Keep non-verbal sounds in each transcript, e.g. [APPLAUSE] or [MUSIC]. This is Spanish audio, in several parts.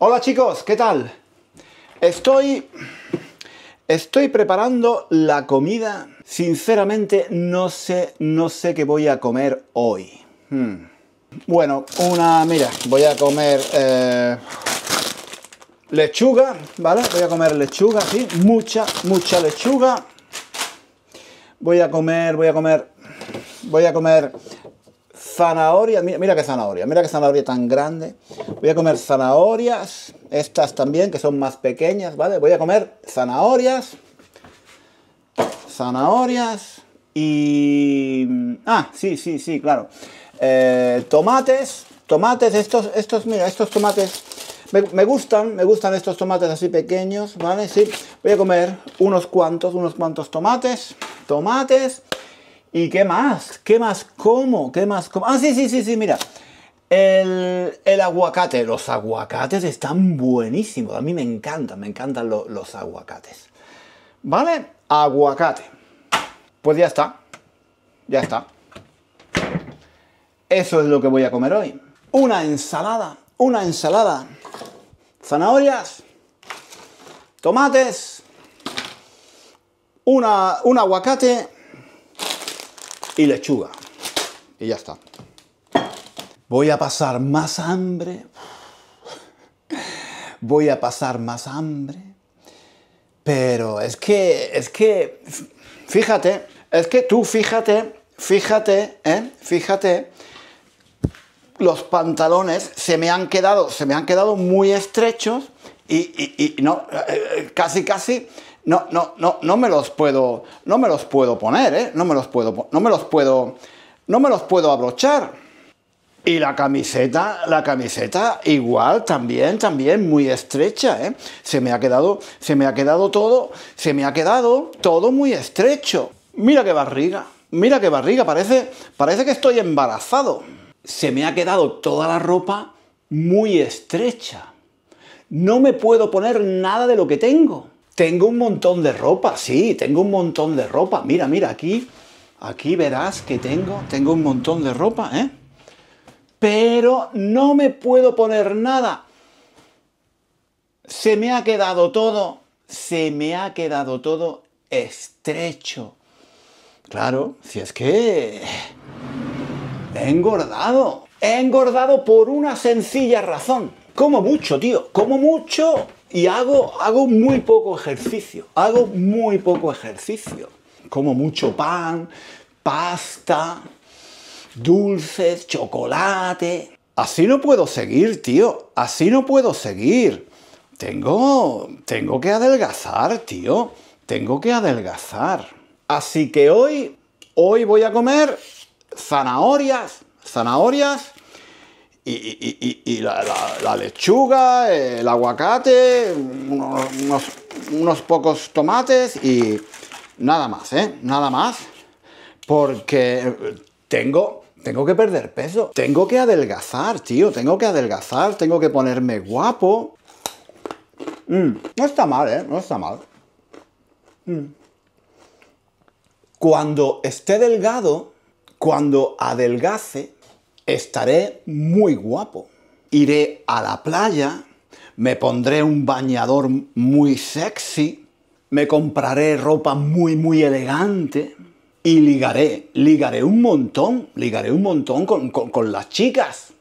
Hola chicos, ¿qué tal? Estoy... Estoy preparando la comida. Sinceramente no sé, no sé qué voy a comer hoy. Hmm. Bueno, una... Mira, voy a comer... Eh, lechuga, ¿vale? Voy a comer lechuga, sí. Mucha, mucha lechuga. Voy a comer, voy a comer... Voy a comer zanahorias. mira, mira qué zanahoria, mira qué zanahoria tan grande. Voy a comer zanahorias, estas también que son más pequeñas, ¿vale? Voy a comer zanahorias, zanahorias y... Ah, sí, sí, sí, claro. Eh, tomates, tomates, estos, estos, mira, estos tomates me, me, gustan, me gustan estos tomates así pequeños, ¿vale? Sí, voy a comer unos cuantos, unos cuantos tomates, tomates, ¿Y qué más? ¿Qué más cómo, ¿Qué más Ah, sí, sí, sí, sí, mira. El, aguacate, los aguacates están buenísimos. A mí me encantan, me encantan los aguacates. ¿Vale? Aguacate. Pues ya está. Ya está. Eso es lo que voy a comer hoy. Una ensalada. Una ensalada. Zanahorias. Tomates. Una, un aguacate y lechuga. Y ya está. Voy a pasar más hambre. Voy a pasar más hambre. Pero es que, es que, fíjate, es que tú fíjate, fíjate, ¿eh? fíjate, los pantalones se me han quedado, se me han quedado muy estrechos y, y no, eh, eh, casi, casi, no, no, no, no me los puedo, no me los puedo poner, ¿eh? No me los puedo, no me los puedo, no me los puedo abrochar. Y la camiseta, la camiseta igual, también, también muy estrecha, ¿eh? Se me ha quedado, se me ha quedado todo, se me ha quedado todo muy estrecho. Mira qué barriga, mira qué barriga, parece, parece que estoy embarazado. Se me ha quedado toda la ropa muy estrecha. No me puedo poner nada de lo que tengo. Tengo un montón de ropa, sí, tengo un montón de ropa. Mira, mira, aquí, aquí verás que tengo, tengo un montón de ropa, ¿eh? Pero no me puedo poner nada. Se me ha quedado todo, se me ha quedado todo estrecho. Claro, si es que he engordado. He engordado por una sencilla razón. Como mucho, tío, como mucho. Y hago, hago muy poco ejercicio, hago muy poco ejercicio. Como mucho pan, pasta, dulces, chocolate. Así no puedo seguir, tío. Así no puedo seguir. Tengo, tengo que adelgazar, tío. Tengo que adelgazar. Así que hoy, hoy voy a comer zanahorias, zanahorias y, la, lechuga, el aguacate, unos, pocos tomates y nada más, ¿eh? Nada más, porque tengo, tengo que perder peso, tengo que adelgazar, tío, tengo que adelgazar, tengo que ponerme guapo. Mm, no está mal, ¿eh? No está mal. Mm. Cuando esté delgado, cuando adelgace, estaré muy guapo. Iré a la playa, me pondré un bañador muy sexy, me compraré ropa muy, muy elegante y ligaré, ligaré un montón, ligaré un montón con, con, las chicas.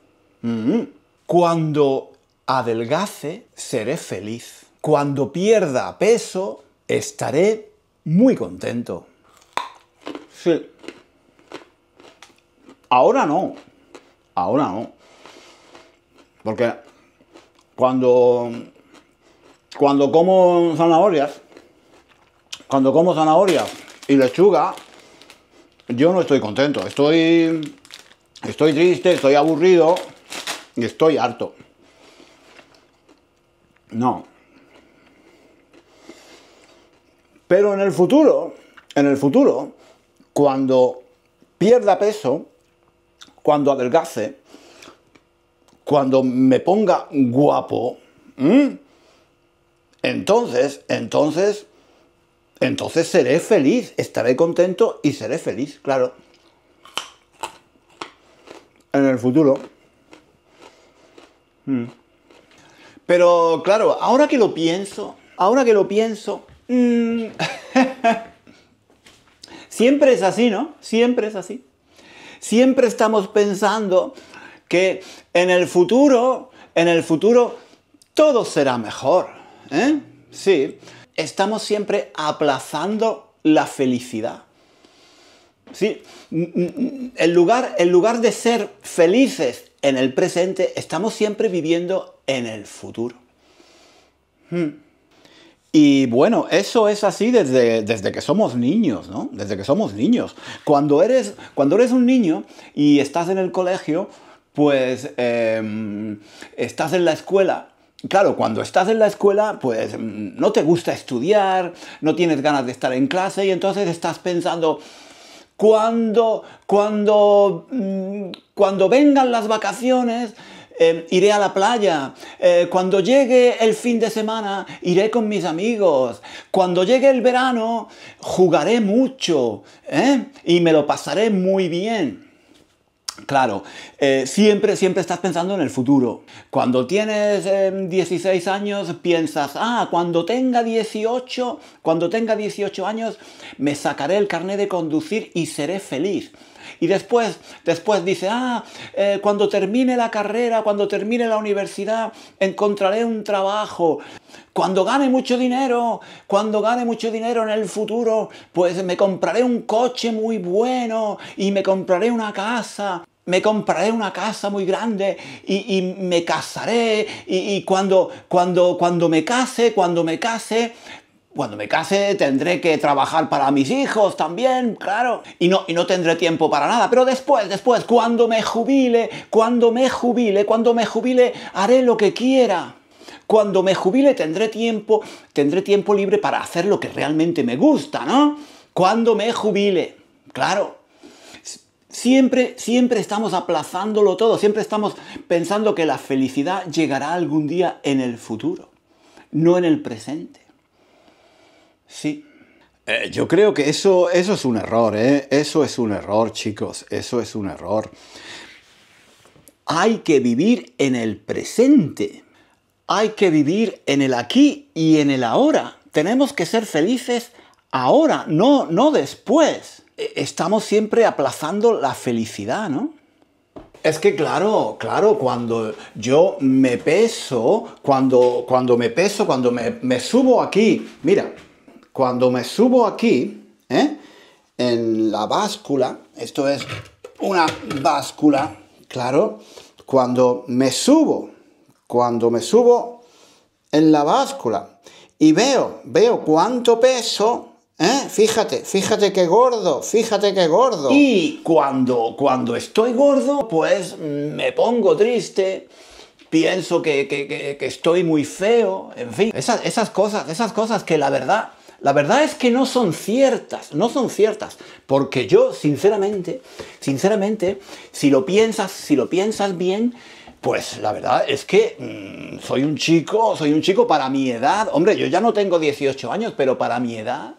Mm-hmm. Cuando adelgace, seré feliz. Cuando pierda peso, estaré muy contento. Sí. Ahora no. Ahora no. Porque cuando, cuando como zanahorias, cuando como zanahorias y lechuga, yo no estoy contento. Estoy, estoy triste, estoy aburrido y estoy harto. No. Pero en el futuro, en el futuro, cuando pierda peso, cuando adelgace, cuando me ponga guapo, entonces, entonces, entonces seré feliz, estaré contento y seré feliz, claro. En el futuro. Pero claro, ahora que lo pienso, ahora que lo pienso, mm, [LAUGHS] siempre es así, ¿no? Siempre es así. Siempre estamos pensando que en el futuro, en el futuro, todo será mejor. ¿eh? Sí, estamos siempre aplazando la felicidad. Sí, mm, mm, mm, en lugar, en lugar de ser felices en el presente, estamos siempre viviendo en el futuro. Hmm. Y bueno, eso es así desde, desde que somos niños, ¿no? Desde que somos niños. Cuando eres, cuando eres un niño y estás en el colegio, pues em, estás en la escuela. Claro, cuando estás en la escuela, pues em, no te gusta estudiar, no tienes ganas de estar en clase y entonces estás pensando, ¿cuándo, cuando, mm, cuando vengan las vacaciones, eh, iré a la playa, eh, cuando llegue el fin de semana iré con mis amigos, cuando llegue el verano jugaré mucho ¿eh? y me lo pasaré muy bien. Claro, siempre, siempre estás pensando en el futuro. Cuando tienes 16 em, años piensas, ah, cuando tenga 18, cuando tenga 18 años me sacaré el carnet de conducir y seré feliz. Y después, después dice, ah, eh, cuando termine la carrera, cuando termine la universidad, encontraré un trabajo. Cuando gane mucho dinero, cuando gane mucho dinero en el futuro, pues me compraré un coche muy bueno y me compraré una casa me compraré una casa muy grande y, me casaré y, y, cuando, cuando, cuando me case, cuando me case, cuando me case tendré que trabajar para mis hijos también, claro. Y no, y no tendré tiempo para nada. Pero después, después, cuando me jubile, cuando me jubile, cuando me jubile, haré lo que quiera. Cuando me jubile tendré tiempo, tendré tiempo libre para hacer lo que realmente me gusta, ¿no? Cuando me jubile, claro. Siempre, siempre estamos aplazándolo todo, siempre estamos pensando que la felicidad llegará algún día en el futuro, no en el presente. Eh, yo creo que eso, eso es un error, ¿eh? Eso es un error, chicos, eso es un error. Hay que vivir en el presente. Hay que vivir en el aquí y en el ahora. Tenemos que ser felices ahora, no, no después. E, estamos siempre aplazando la felicidad, ¿no? Es que claro, claro, cuando yo me peso, cuando, cuando me peso, cuando me subo aquí, mira, cuando me subo aquí, ¿eh? en la báscula, esto es una báscula, claro, cuando me subo, cuando me subo en la báscula y veo, veo cuánto peso, ¿eh? fíjate, fíjate qué gordo, fíjate qué gordo. Y cuando, cuando estoy gordo, pues me pongo triste, pienso que, estoy muy feo, en fin, esas, esas cosas, esas cosas que la verdad la verdad es que no son ciertas, no son ciertas, porque yo sinceramente, sinceramente, si lo piensas, si lo piensas bien, pues la verdad es que mm, soy un chico, soy un chico para mi edad. Hombre, yo ya no tengo 18 años, pero para mi edad,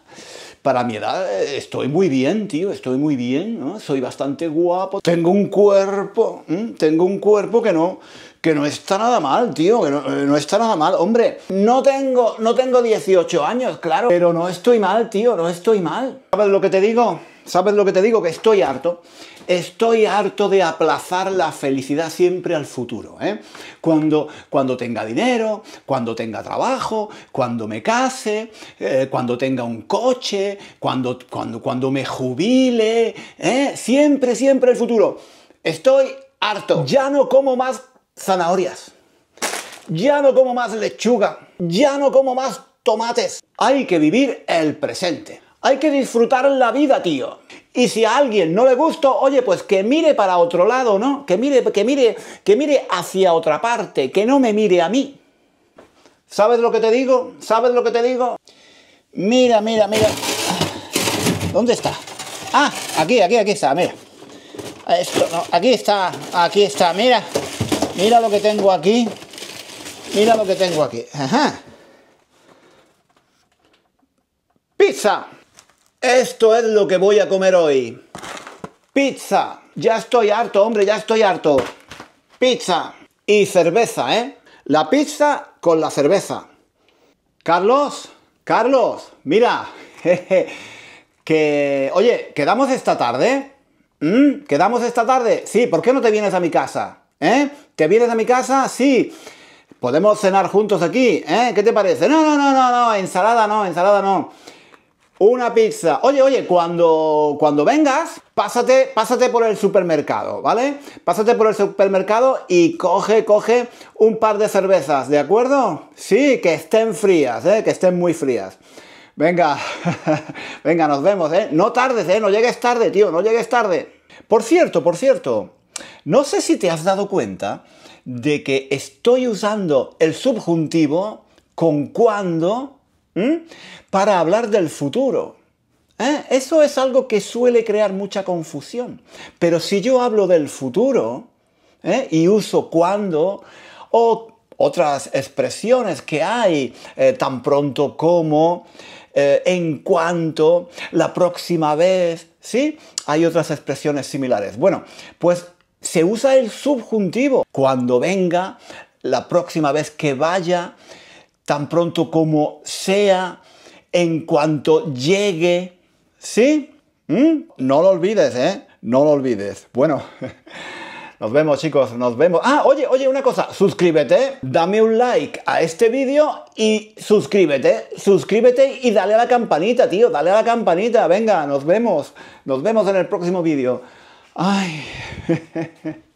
para mi edad eh, estoy muy bien, tío, estoy muy bien, Soy bastante guapo, tengo un cuerpo, tengo un cuerpo que no, que no está nada mal, tío, que no, está nada mal. Hombre, no tengo, no tengo 18 años, claro, pero no estoy mal, tío, no estoy mal. ¿Sabes lo que te digo? ¿Sabes lo que te digo? Que estoy harto. Estoy harto de aplazar la felicidad siempre al futuro. ¿eh? Cuando, cuando tenga dinero, cuando tenga trabajo, cuando me case, eh, cuando tenga un coche, cuando, cuando, cuando me jubile. ¿eh? Siempre, siempre el futuro. Estoy harto. Ya no como más zanahorias. Ya no como más lechuga. Ya no como más tomates. Hay que vivir el presente. Hay que disfrutar la vida, tío. Y si a alguien no le gusta, oye, pues que mire para otro lado, ¿no? Que mire, que mire, que mire hacia otra parte, que no me mire a mí. ¿Sabes lo que te digo? ¿Sabes lo que te digo? Mira, mira, mira. ¿Dónde está? Ah, aquí, aquí, aquí está, mira. Esto, aquí está, aquí está, mira. Mira lo que tengo aquí. Mira lo que tengo aquí. Pizza. Esto es lo que voy a comer hoy. Pizza. Ya estoy harto, hombre, ya estoy harto. Pizza. Y cerveza, ¿eh? La pizza con la cerveza. Carlos, Carlos, mira. [LAUGHS] que, oye, ¿quedamos esta tarde? ¿Mm? ¿Quedamos esta tarde? Sí, ¿por qué no te vienes a mi casa? ¿Eh? ¿Te vienes a mi casa? Sí. Podemos cenar juntos aquí, ¿eh? ¿Qué te parece? No, no, no, no, no, ensalada no, ensalada no. Una pizza. Oye, oye, cuando, cuando vengas, pásate, pásate por el supermercado, ¿vale? Pásate por el supermercado y coge, coge un par de cervezas, ¿de acuerdo? Sí, que estén frías, ¿eh? Que estén muy frías. Venga, [LAUGHS] venga, nos vemos, ¿eh? No tardes, ¿eh? No llegues tarde, tío, no llegues tarde. Por cierto, por cierto, no sé si te has dado cuenta de que estoy usando el subjuntivo con cuando para hablar del futuro. ¿eh? Eso es algo que suele crear mucha confusión. Pero si yo hablo del futuro ¿eh? y uso cuando o otras expresiones que hay eh, tan pronto como en cuanto, la próxima vez, ¿sí? Hay otras expresiones similares. Bueno, pues se usa el subjuntivo cuando venga, la próxima vez que vaya, tan pronto como sea, en cuanto llegue. ¿Sí? ¿Mm? No lo olvides, ¿eh? No lo olvides. Bueno. [LAUGHS] Nos vemos chicos, nos vemos. Ah, oye, oye, una cosa, suscríbete, dame un like a este vídeo y suscríbete, suscríbete y dale a la campanita, tío, dale a la campanita, venga, nos vemos, nos vemos en el próximo vídeo. I [LAUGHS]